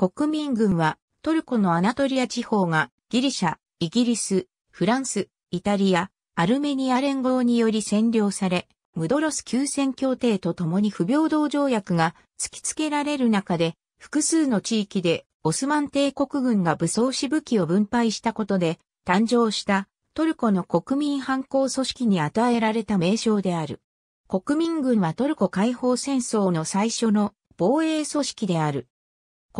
国民軍はトルコのアナトリア地方がギリシャ、イギリス、フランス、イタリア、アルメニア連合により占領され、ムドロス休戦協定とともに不平等条約が突きつけられる中で、複数の地域でオスマン帝国軍が武装し武器を分配したことで誕生したトルコの国民反抗組織に与えられた名称である。国民軍はトルコ解放戦争の最初の防衛組織である。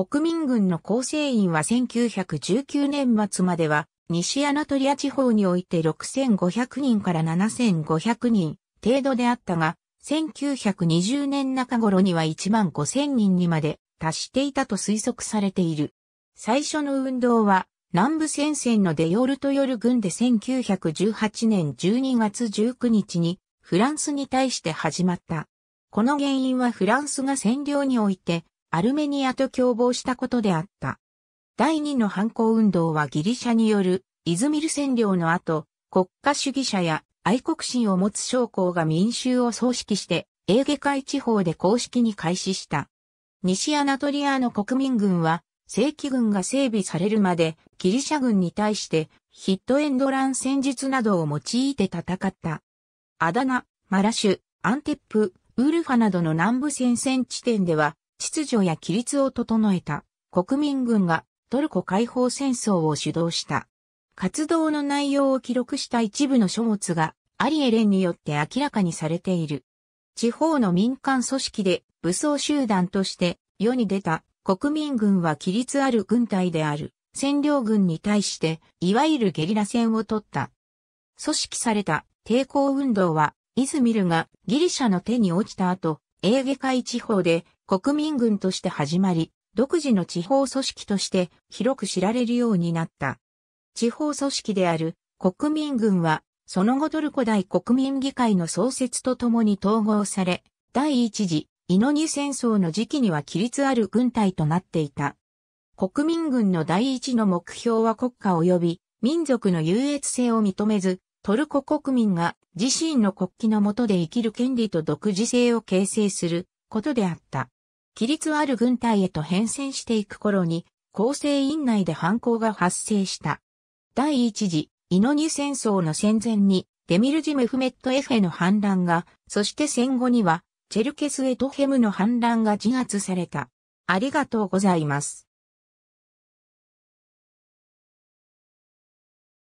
国民軍の構成員は1919年末までは、西アナトリア地方において6500人から7500人程度であったが、1920年中頃には1万5000人にまで達していたと推測されている。最初の運動は、南部戦線のデヨルトヨル軍で1918年12月19日にフランスに対して始まった。この原因はフランスが占領においてアルメニアと共謀したことであった。第二の反抗運動はギリシャによるイズミル占領の後、国家主義者や愛国心を持つ将校が民衆を葬式して、エーゲ海地方で公式に開始した。西アナトリアの国民軍は、正規軍が整備されるまで、ギリシャ軍に対して、ヒットエンドラン戦術などを用いて戦った。アダナ、マラシュ、アンテップ、ウルファなどの南部戦線地点では、秩序や規律を整えた国民軍がトルコ解放戦争を主導した。活動の内容を記録した一部の書物がアリエレンによって明らかにされている。地方の民間組織で武装集団として世に出た国民軍は規律ある軍隊である占領軍に対していわゆるゲリラ戦を取った。組織された抵抗運動はイズミルがギリシャの手に落ちた後、エーゲ海地方で国民軍として始まり、独自の地方組織として広く知られるようになった。地方組織である国民軍は、その後トルコ大国民議会の創設とともに統合され、第一次、イノニ戦争の時期には規律ある軍隊となっていた。国民軍の第一の目標は国家及び民族の優越性を認めず、トルコ国民が自身の国旗の下で生きる権利と独自性を形成することであった。規律ある軍隊へと変遷していく頃に、構成院内で犯行が発生した。第一次、イノニ戦争の戦前に、デミルジ・メフメット・エフェの反乱が、そして戦後には、チェルケス・エトヘムの反乱が自圧された。ありがとうございます。